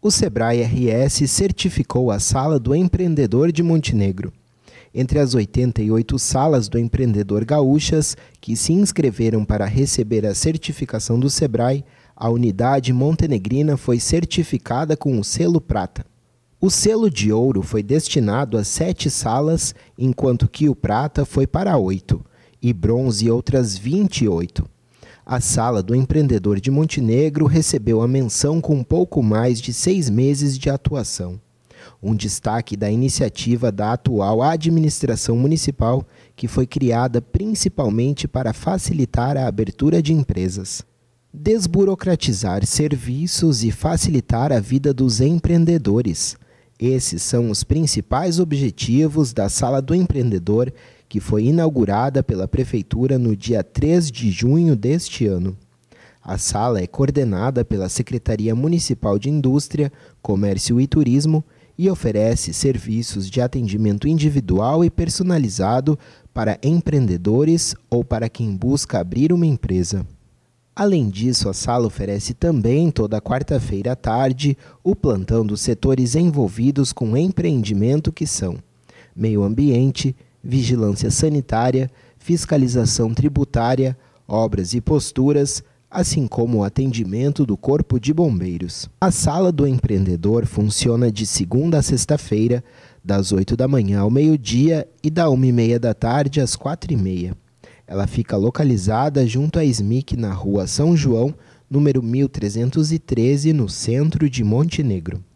o Sebrae RS certificou a Sala do Empreendedor de Montenegro. Entre as 88 salas do empreendedor gaúchas que se inscreveram para receber a certificação do Sebrae, a unidade montenegrina foi certificada com o selo prata. O selo de ouro foi destinado a sete salas, enquanto que o prata foi para oito, e bronze outras 28. A Sala do Empreendedor de Montenegro recebeu a menção com pouco mais de seis meses de atuação. Um destaque da iniciativa da atual administração municipal, que foi criada principalmente para facilitar a abertura de empresas. Desburocratizar serviços e facilitar a vida dos empreendedores. Esses são os principais objetivos da Sala do Empreendedor, que foi inaugurada pela Prefeitura no dia 3 de junho deste ano. A sala é coordenada pela Secretaria Municipal de Indústria, Comércio e Turismo e oferece serviços de atendimento individual e personalizado para empreendedores ou para quem busca abrir uma empresa. Além disso, a sala oferece também, toda quarta-feira à tarde, o plantão dos setores envolvidos com empreendimento que são meio ambiente, vigilância sanitária, fiscalização tributária, obras e posturas, assim como o atendimento do Corpo de Bombeiros. A Sala do Empreendedor funciona de segunda a sexta-feira, das 8 da manhã ao meio-dia e da 1 e meia da tarde às 4 e meia. Ela fica localizada junto à SMIC na rua São João, número 1313, no centro de Montenegro.